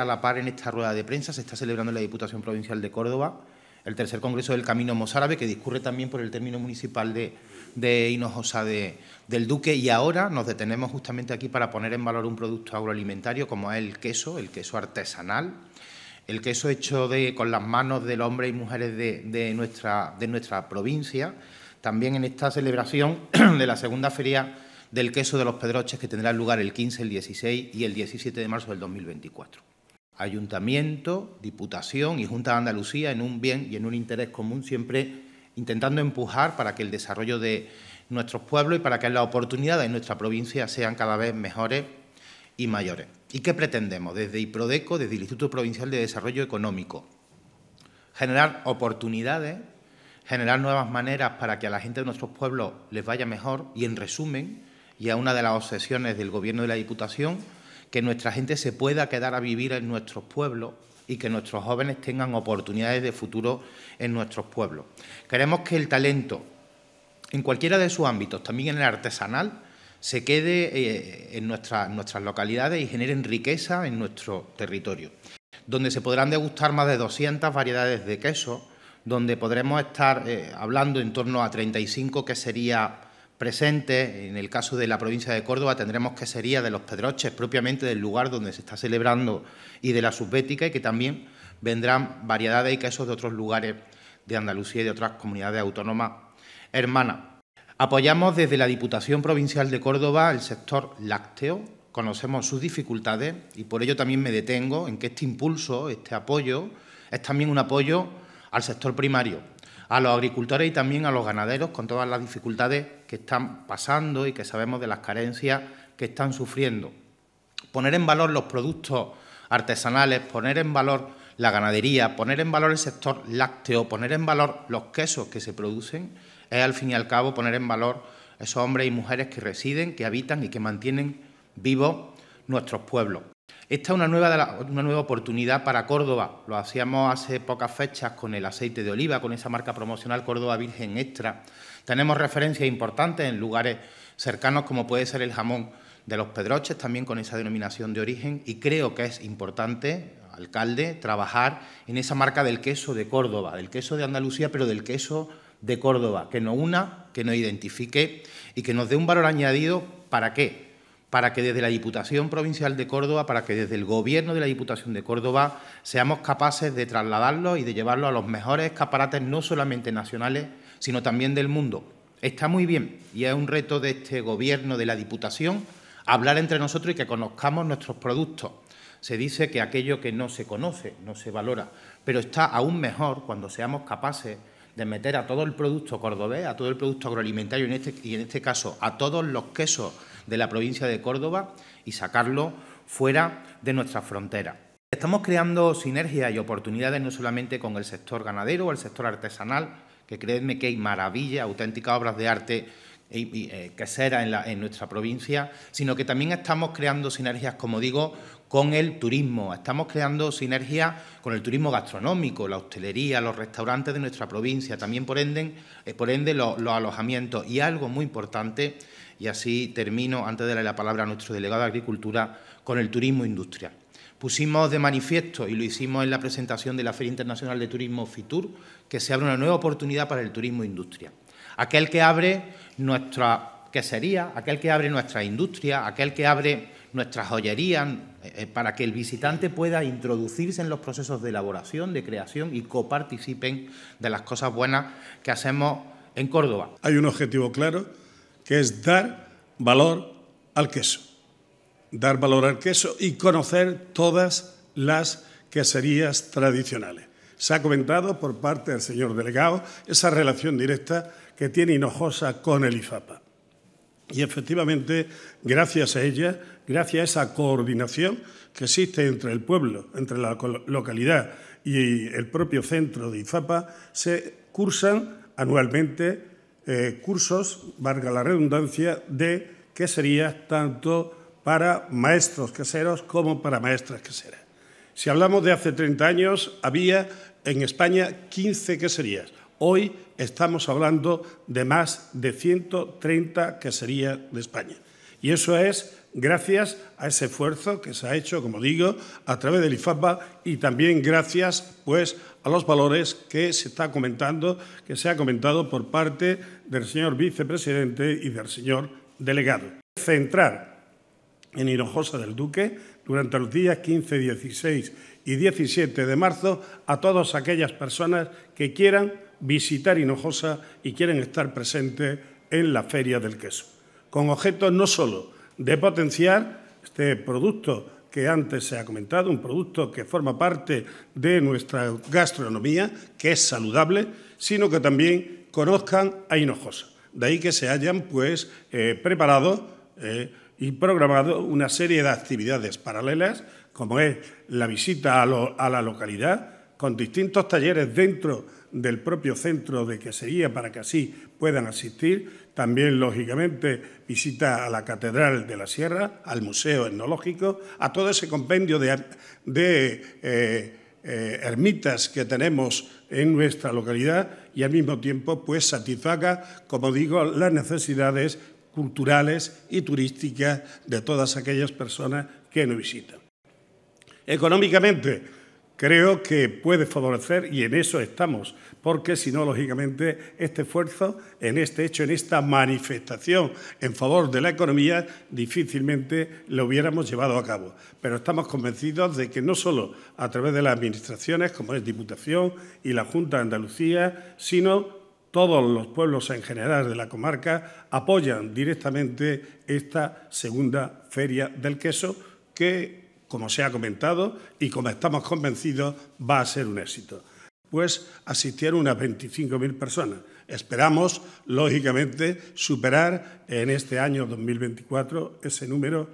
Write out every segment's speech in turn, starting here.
A la par, en esta rueda de prensa se está celebrando en la Diputación Provincial de Córdoba el tercer Congreso del Camino Mozárabe, que discurre también por el término municipal de, Hinojosa de, del Duque. Y ahora nos detenemos justamente aquí para poner en valor un producto agroalimentario como es el queso, el queso artesanal, el queso hecho de, con las manos de los hombres y mujeres de, nuestra, de nuestra provincia. También en esta celebración de la segunda feria del queso de los Pedroches, que tendrá lugar el 15, el 16 y el 17 de marzo del 2024. Ayuntamiento, Diputación y Junta de Andalucía en un bien y en un interés común, siempre intentando empujar para que el desarrollo de nuestros pueblos y para que las oportunidades en nuestra provincia sean cada vez mejores y mayores. ¿Y qué pretendemos? Desde IPRODECO, desde el Instituto Provincial de Desarrollo Económico, generar oportunidades, generar nuevas maneras para que a la gente de nuestros pueblos les vaya mejor y, en resumen, y a una de las obsesiones del Gobierno de la Diputación, que nuestra gente se pueda quedar a vivir en nuestros pueblos y que nuestros jóvenes tengan oportunidades de futuro en nuestros pueblos. Queremos que el talento, en cualquiera de sus ámbitos, también en el artesanal, se quede eh, en, nuestras localidades y generen riqueza en nuestro territorio, donde se podrán degustar más de 200 variedades de queso, donde podremos estar eh, hablando en torno a 35 que sería ...presente en el caso de la provincia de Córdoba, tendremos que sería de los Pedroches, propiamente del lugar donde se está celebrando, y de la subbética, y que también vendrán variedades y casos de otros lugares de Andalucía y de otras comunidades autónomas hermanas. Apoyamos desde la Diputación Provincial de Córdoba el sector lácteo, conocemos sus dificultades y por ello también me detengo en que este impulso, este apoyo, es también un apoyo al sector primario, a los agricultores y también a los ganaderos con todas las dificultades que están pasando y que sabemos de las carencias que están sufriendo. Poner en valor los productos artesanales, poner en valor la ganadería, poner en valor el sector lácteo, poner en valor los quesos que se producen, es al fin y al cabo poner en valor esos hombres y mujeres que residen, que habitan y que mantienen vivos nuestros pueblos. Esta es una nueva, una nueva oportunidad para Córdoba. Lo hacíamos hace pocas fechas con el aceite de oliva, con esa marca promocional Córdoba Virgen Extra. Tenemos referencias importantes en lugares cercanos como puede ser el jamón de los Pedroches, también con esa denominación de origen. Y creo que es importante, alcalde, trabajar en esa marca del queso de Córdoba, del queso de Andalucía, pero del queso de Córdoba, que nos una, que nos identifique y que nos dé un valor añadido. ¿Para qué? para que desde la Diputación Provincial de Córdoba, para que desde el Gobierno de la Diputación de Córdoba seamos capaces de trasladarlo y de llevarlo a los mejores escaparates, no solamente nacionales, sino también del mundo. Está muy bien y es un reto de este Gobierno, de la Diputación, hablar entre nosotros y que conozcamos nuestros productos. Se dice que aquello que no se conoce no se valora, pero está aún mejor cuando seamos capaces de meter a todo el producto cordobés, a todo el producto agroalimentario en este, y en este caso a todos los quesos de la provincia de Córdoba y sacarlo fuera de nuestra frontera. Estamos creando sinergias y oportunidades no solamente con el sector ganadero o el sector artesanal, que creedme que hay maravillas, auténticas obras de arte eh, ...que será en nuestra provincia, sino que también estamos creando sinergias, como digo, con el turismo. Estamos creando sinergias con el turismo gastronómico, la hostelería, los restaurantes de nuestra provincia, también por ende, eh, por ende los alojamientos. Y algo muy importante y así termino, antes de darle la palabra a nuestro delegado de Agricultura, con el turismo industrial. Pusimos de manifiesto y lo hicimos en la presentación de la Feria Internacional de Turismo FITUR, que se abre una nueva oportunidad para el turismo industrial. Aquel que abre nuestra quesería, aquel que abre nuestra industria, aquel que abre nuestras joyerías, eh, para que el visitante pueda introducirse en los procesos de elaboración, de creación y coparticipen de las cosas buenas que hacemos en Córdoba. Hay un objetivo claro que es dar valor al queso. Dar valor al queso y conocer todas las queserías tradicionales. Se ha comentado por parte del señor delegado esa relación directa que tiene Hinojosa con el IFAPA. Y efectivamente, gracias a ella, gracias a esa coordinación que existe entre el pueblo, entre la localidad y el propio centro de IFAPA, se cursan anualmente eh, cursos, valga la redundancia, de queserías sería tanto para maestros caseros como para maestras caseras. Si hablamos de hace 30 años, había en España 15 queserías. Hoy estamos hablando de más de 130 queserías de España. Y eso es gracias a ese esfuerzo que se ha hecho, como digo, a través del IFAPA y también gracias pues, a los valores que se está comentando, que se ha comentado por parte del señor vicepresidente y del señor delegado. Centrar en Hinojosa del Duque durante los días 15, 16 y 17 de marzo a todas aquellas personas que quieran visitar Hinojosa y quieren estar presentes en la Feria del Queso con objeto no solo de potenciar este producto que antes se ha comentado, un producto que forma parte de nuestra gastronomía, que es saludable, sino que también conozcan a Hinojosa. De ahí que se hayan pues, eh, preparado eh, y programado una serie de actividades paralelas, como es la visita a, a la localidad, con distintos talleres dentro del propio centro de que sería para que así puedan asistir. También, lógicamente, visita a la Catedral de la Sierra, al Museo Etnológico, a todo ese compendio de, eh, eh, ermitas que tenemos en nuestra localidad y al mismo tiempo pues satisfaga, como digo, las necesidades culturales y turísticas de todas aquellas personas que nos visitan. Económicamente, creo que puede favorecer, y en eso estamos, porque si no, lógicamente, este esfuerzo en este hecho, en esta manifestación en favor de la economía, difícilmente lo hubiéramos llevado a cabo. Pero estamos convencidos de que no solo a través de las administraciones, como es Diputación y la Junta de Andalucía, sino todos los pueblos en general de la comarca apoyan directamente esta segunda feria del queso que como se ha comentado y como estamos convencidos va a ser un éxito. Pues asistieron unas 25.000 personas. Esperamos, lógicamente, superar en este año 2024 ese número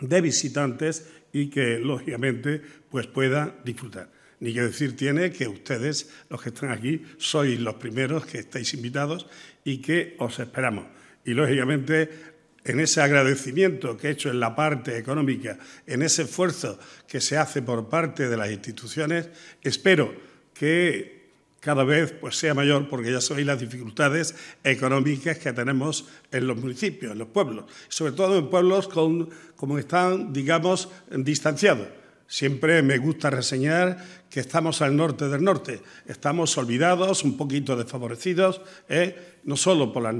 de visitantes y que, lógicamente, pues pueda disfrutar. Ni que decir tiene que ustedes, los que están aquí, sois los primeros que estáis invitados y que os esperamos. Y, lógicamente, en ese agradecimiento que he hecho en la parte económica, en ese esfuerzo que se hace por parte de las instituciones, espero que cada vez pues, sea mayor, porque ya sabéis las dificultades económicas que tenemos en los municipios, en los pueblos, sobre todo en pueblos con, como están, digamos, distanciados. Siempre me gusta reseñar que estamos al norte del norte, estamos olvidados, un poquito desfavorecidos, ¿eh? no solo por la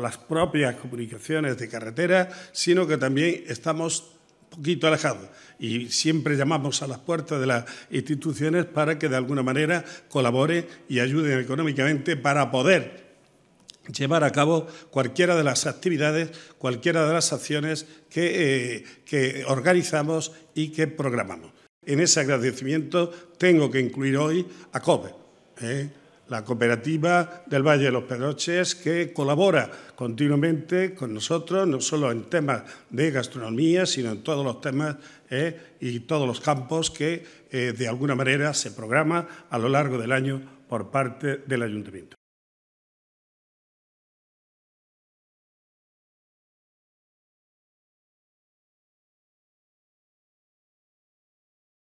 las propias comunicaciones de carretera, sino que también estamos un poquito alejados y siempre llamamos a las puertas de las instituciones para que de alguna manera colabore y ayuden económicamente para poder llevar a cabo cualquiera de las actividades, cualquiera de las acciones que, eh, organizamos y que programamos. En ese agradecimiento tengo que incluir hoy a COBE. ¿eh? la cooperativa del Valle de los Pedroches que colabora continuamente con nosotros, no solo en temas de gastronomía, sino en todos los temas eh, y todos los campos que eh, de alguna manera se programa a lo largo del año por parte del ayuntamiento.